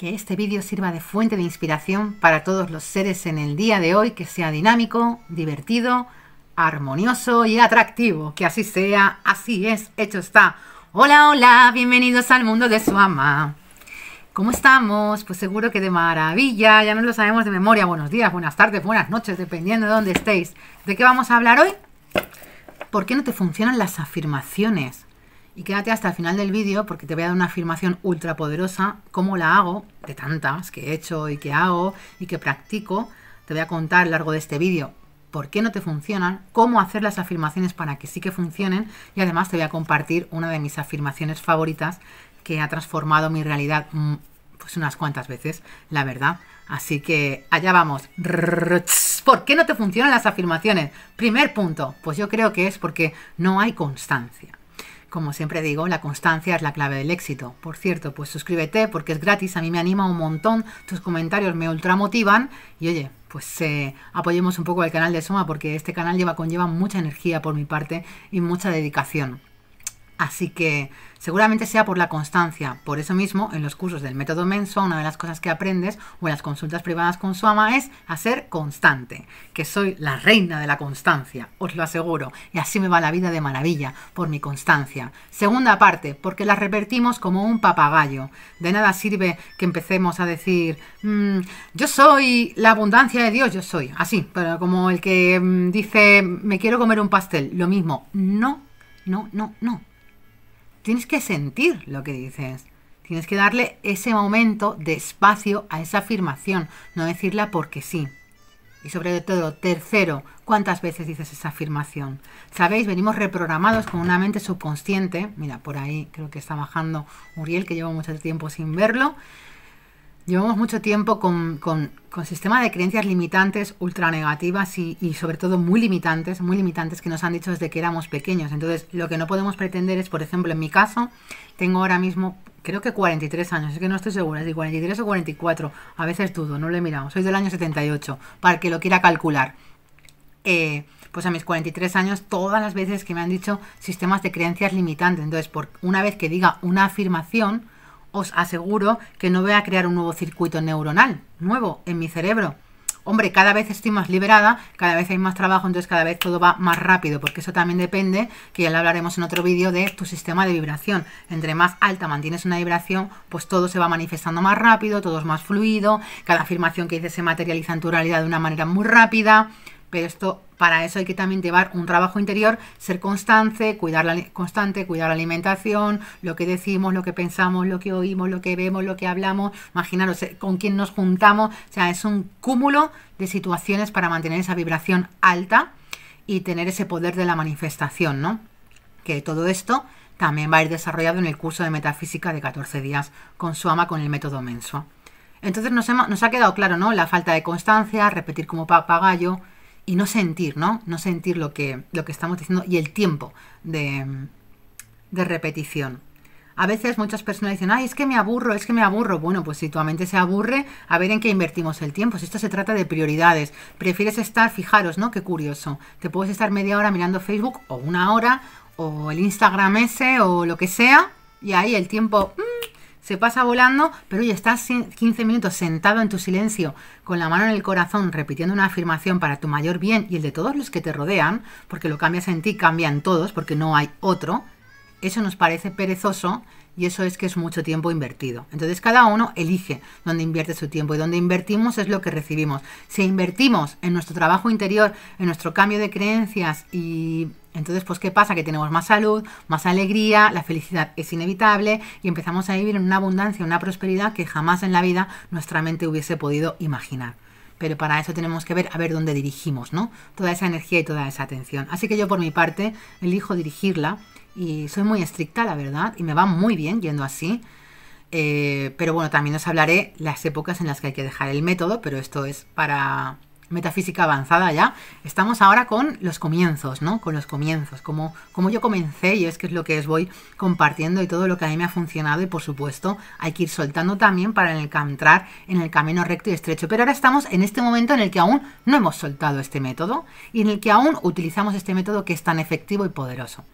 que este vídeo sirva de fuente de inspiración para todos los seres en el día de hoy, que sea dinámico, divertido, armonioso y atractivo. Que así sea, así es, hecho está. Hola, hola, bienvenidos al mundo de su ¿Cómo estamos? Pues seguro que de maravilla, ya no lo sabemos de memoria. Buenos días, buenas tardes, buenas noches, dependiendo de dónde estéis. ¿De qué vamos a hablar hoy? ¿Por qué no te funcionan las afirmaciones? Y quédate hasta el final del vídeo porque te voy a dar una afirmación ultra poderosa, cómo la hago, de tantas que he hecho y que hago y que practico. Te voy a contar a lo largo de este vídeo por qué no te funcionan, cómo hacer las afirmaciones para que sí que funcionen y además te voy a compartir una de mis afirmaciones favoritas que ha transformado mi realidad mm, pues unas cuantas veces, la verdad. Así que allá vamos. ¿Por qué no te funcionan las afirmaciones? Primer punto, pues yo creo que es porque no hay constancia. Como siempre digo, la constancia es la clave del éxito. Por cierto, pues suscríbete porque es gratis, a mí me anima un montón, tus comentarios me ultramotivan y oye, pues eh, apoyemos un poco al canal de Soma porque este canal lleva conlleva mucha energía por mi parte y mucha dedicación. Así que seguramente sea por la constancia. Por eso mismo, en los cursos del método Menso, una de las cosas que aprendes o en las consultas privadas con su ama es a ser constante. Que soy la reina de la constancia, os lo aseguro. Y así me va la vida de maravilla, por mi constancia. Segunda parte, porque la revertimos como un papagayo. De nada sirve que empecemos a decir, mm, yo soy la abundancia de Dios, yo soy. Así, pero como el que mm, dice, me quiero comer un pastel. Lo mismo, no, no, no, no tienes que sentir lo que dices. Tienes que darle ese momento de espacio a esa afirmación, no decirla porque sí. Y sobre todo, tercero, ¿cuántas veces dices esa afirmación? Sabéis, venimos reprogramados con una mente subconsciente. Mira, por ahí creo que está bajando Uriel, que llevo mucho tiempo sin verlo. Llevamos mucho tiempo con, con, con sistema de creencias limitantes, ultra y, y sobre todo muy limitantes, muy limitantes que nos han dicho desde que éramos pequeños. Entonces, lo que no podemos pretender es, por ejemplo, en mi caso, tengo ahora mismo, creo que 43 años, es que no estoy segura, es de 43 o 44, a veces dudo, no le he mirado, soy del año 78, para que lo quiera calcular. Eh, pues a mis 43 años, todas las veces que me han dicho sistemas de creencias limitantes. Entonces, por una vez que diga una afirmación, os aseguro que no voy a crear un nuevo circuito neuronal, nuevo, en mi cerebro. Hombre, cada vez estoy más liberada, cada vez hay más trabajo, entonces cada vez todo va más rápido, porque eso también depende, que ya lo hablaremos en otro vídeo, de tu sistema de vibración. Entre más alta mantienes una vibración, pues todo se va manifestando más rápido, todo es más fluido, cada afirmación que dices se materializa en tu realidad de una manera muy rápida pero esto para eso hay que también llevar un trabajo interior, ser constante, cuidar la, constante, cuidar la alimentación, lo que decimos, lo que pensamos, lo que oímos, lo que vemos, lo que hablamos, imaginaros eh, con quién nos juntamos, o sea, es un cúmulo de situaciones para mantener esa vibración alta y tener ese poder de la manifestación, ¿no? Que todo esto también va a ir desarrollado en el curso de metafísica de 14 días con su ama con el método mensua. Entonces nos, nos ha quedado claro, ¿no? La falta de constancia, repetir como papagayo, y no sentir, ¿no? No sentir lo que, lo que estamos diciendo y el tiempo de, de repetición. A veces muchas personas dicen, ay, es que me aburro, es que me aburro. Bueno, pues si tu mente se aburre, a ver en qué invertimos el tiempo. Si esto se trata de prioridades, prefieres estar, fijaros, ¿no? Qué curioso. Te puedes estar media hora mirando Facebook o una hora o el Instagram ese o lo que sea y ahí el tiempo... Mm, se pasa volando, pero ya estás 15 minutos sentado en tu silencio, con la mano en el corazón, repitiendo una afirmación para tu mayor bien y el de todos los que te rodean, porque lo cambias en ti, cambian todos, porque no hay otro, eso nos parece perezoso y eso es que es mucho tiempo invertido. Entonces cada uno elige dónde invierte su tiempo y donde invertimos es lo que recibimos. Si invertimos en nuestro trabajo interior, en nuestro cambio de creencias y entonces pues qué pasa que tenemos más salud, más alegría, la felicidad es inevitable y empezamos a vivir en una abundancia, una prosperidad que jamás en la vida nuestra mente hubiese podido imaginar pero para eso tenemos que ver a ver dónde dirigimos, ¿no? Toda esa energía y toda esa atención. Así que yo por mi parte elijo dirigirla y soy muy estricta, la verdad, y me va muy bien yendo así. Eh, pero bueno, también os hablaré las épocas en las que hay que dejar el método, pero esto es para metafísica avanzada ya. Estamos ahora con los comienzos, ¿no? Con los comienzos, como, como yo comencé y es que es lo que os voy compartiendo y todo lo que a mí me ha funcionado y por supuesto hay que ir soltando también para entrar en el camino recto y estrecho. Pero ahora estamos en este momento en el que aún no hemos soltado este método y en el que aún utilizamos este método que es tan efectivo y poderoso.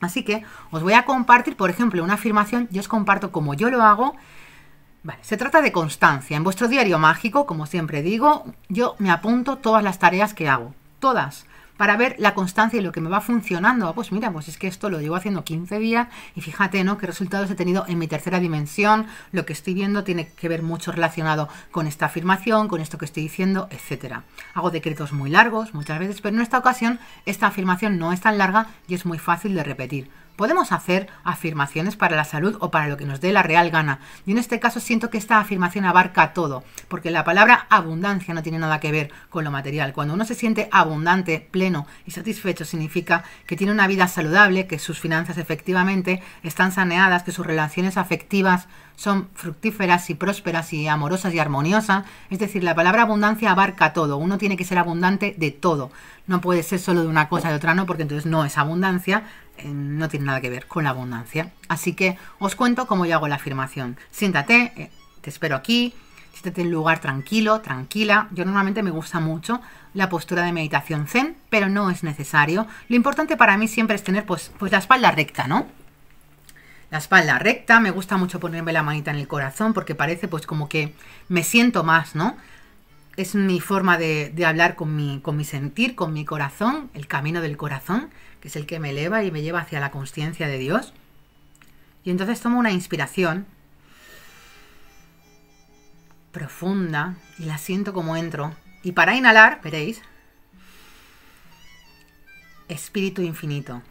Así que os voy a compartir, por ejemplo, una afirmación, yo os comparto como yo lo hago. se trata de constancia. En vuestro diario mágico, como siempre digo, yo me apunto todas las tareas que hago, todas para ver la constancia y lo que me va funcionando. Ah, pues mira, pues es que esto lo llevo haciendo 15 días y fíjate, ¿no? Qué resultados he tenido en mi tercera dimensión. Lo que estoy viendo tiene que ver mucho relacionado con esta afirmación, con esto que estoy diciendo, etcétera. Hago decretos muy largos muchas veces, pero en esta ocasión esta afirmación no es tan larga y es muy fácil de repetir Podemos hacer afirmaciones para la salud o para lo que nos dé la real gana. Y en este caso siento que esta afirmación abarca todo, porque la palabra abundancia no tiene nada que ver con lo material. Cuando uno se siente abundante, pleno y satisfecho, significa que tiene una vida saludable, que sus finanzas efectivamente están saneadas, que sus relaciones afectivas son fructíferas y prósperas y amorosas y armoniosas. Es decir, la palabra abundancia abarca todo. Uno tiene que ser abundante de todo. No puede ser solo de una cosa y de otra no, porque entonces no es abundancia, eh, no tiene nada que ver con la abundancia. Así que os cuento cómo yo hago la afirmación. Siéntate, eh, te espero aquí, siéntate en un lugar tranquilo, tranquila. Yo normalmente me gusta mucho la postura de meditación zen, pero no es necesario. Lo importante para mí siempre es tener pues, pues la espalda recta, ¿no? la espalda recta, me gusta mucho ponerme la manita en el corazón porque parece pues como que me siento más, ¿no? Es mi forma de, hablar con mi, con mi sentir, con mi corazón, el camino del corazón, que es el que me eleva y me lleva hacia la conciencia de Dios. Y entonces tomo una inspiración profunda y la siento como entro. Y para inhalar, veréis, espíritu infinito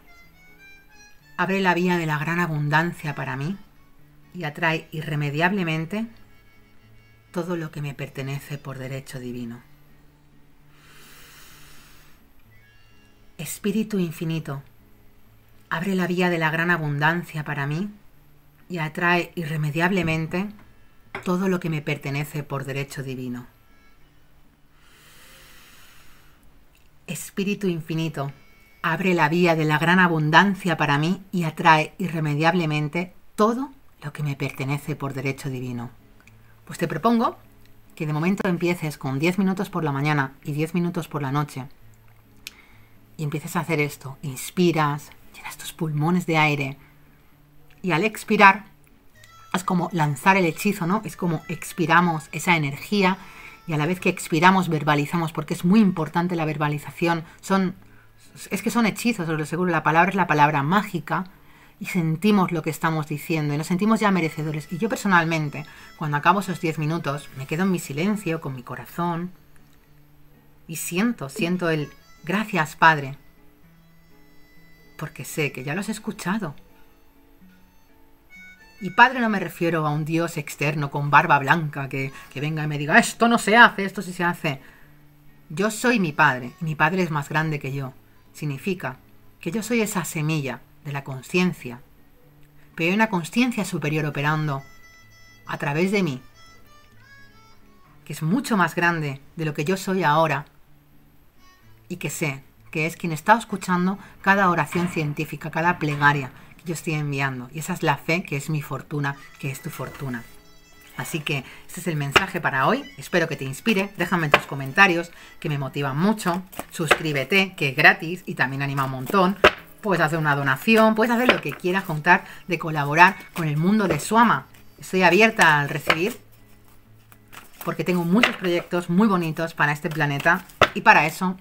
abre la vía de la gran abundancia para mí y atrae irremediablemente todo lo que me pertenece por derecho divino. Espíritu infinito, abre la vía de la gran abundancia para mí y atrae irremediablemente todo lo que me pertenece por derecho divino. Espíritu infinito, abre la vía de la gran abundancia para mí y atrae irremediablemente todo lo que me pertenece por derecho divino. Pues te propongo que de momento empieces con 10 minutos por la mañana y 10 minutos por la noche. Y empieces a hacer esto. Inspiras, llenas tus pulmones de aire. Y al expirar, es como lanzar el hechizo, ¿no? Es como expiramos esa energía y a la vez que expiramos verbalizamos, porque es muy importante la verbalización. Son es que son hechizos, lo seguro, la palabra es la palabra mágica y sentimos lo que estamos diciendo y nos sentimos ya merecedores. Y yo personalmente, cuando acabo esos 10 minutos, me quedo en mi silencio, con mi corazón y siento, siento el gracias Padre, porque sé que ya lo has escuchado. Y padre no me refiero a un dios externo con barba blanca que, que venga y me diga, esto no se hace, esto sí se hace. Yo soy mi padre, y mi padre es más grande que yo significa que yo soy esa semilla de la conciencia, pero hay una conciencia superior operando a través de mí, que es mucho más grande de lo que yo soy ahora y que sé que es quien está escuchando cada oración científica, cada plegaria que yo estoy enviando. Y esa es la fe que es mi fortuna, que es tu fortuna. Así que este es el mensaje para hoy. Espero que te inspire. Déjame tus comentarios, que me motivan mucho. Suscríbete, que es gratis y también anima un montón. Puedes hacer una donación, puedes hacer lo que quieras contar de colaborar con el mundo de Suama. Estoy abierta al recibir porque tengo muchos proyectos muy bonitos para este planeta y para eso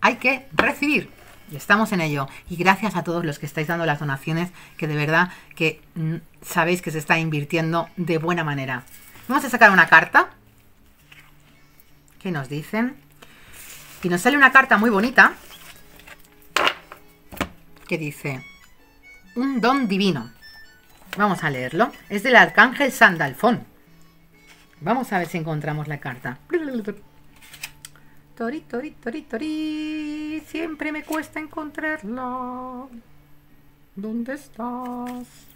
hay que recibir. Y estamos en ello. Y gracias a todos los que estáis dando las donaciones, que de verdad que mm, sabéis que se está invirtiendo de buena manera. Vamos a sacar una carta. ¿Qué nos dicen? Y nos sale una carta muy bonita. Que dice... Un don divino. Vamos a leerlo. Es del arcángel Sandalfón. Vamos a ver si encontramos la carta. Tori, tori, tori, tori. Siempre me cuesta encontrarla. ¿Dónde estás?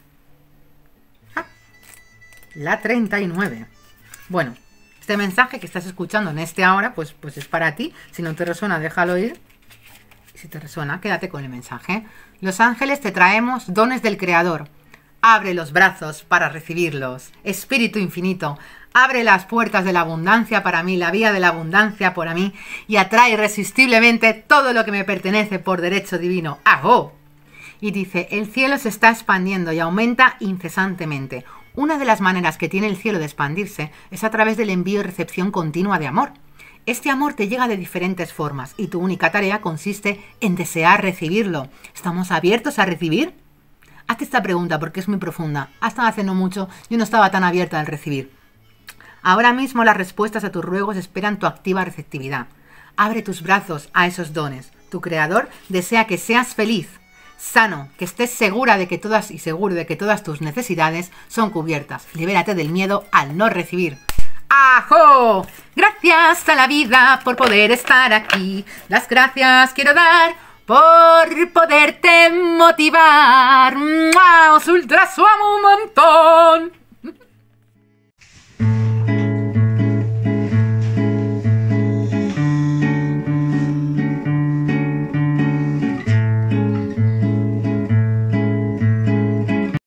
La 39. Bueno, este mensaje que estás escuchando en este ahora, pues, pues es para ti. Si no te resuena, déjalo ir. Si te resuena, quédate con el mensaje. Los ángeles te traemos dones del Creador. Abre los brazos para recibirlos. Espíritu infinito, abre las puertas de la abundancia para mí, la vía de la abundancia para mí, y atrae irresistiblemente todo lo que me pertenece por derecho divino. ¡Ajo! Y dice, el cielo se está expandiendo y aumenta incesantemente. Una de las maneras que tiene el cielo de expandirse es a través del envío y recepción continua de amor. Este amor te llega de diferentes formas y tu única tarea consiste en desear recibirlo. ¿Estamos abiertos a recibir? Hazte esta pregunta porque es muy profunda. Hasta hace no mucho yo no estaba tan abierta al recibir. Ahora mismo las respuestas a tus ruegos esperan tu activa receptividad. Abre tus brazos a esos dones. Tu creador desea que seas feliz sano, que estés segura de que todas y seguro de que todas tus necesidades son cubiertas. Libérate del miedo al no recibir. ¡Ajo! Gracias a la vida por poder estar aquí. Las gracias quiero dar por poderte motivar. ¡Os amo un montón!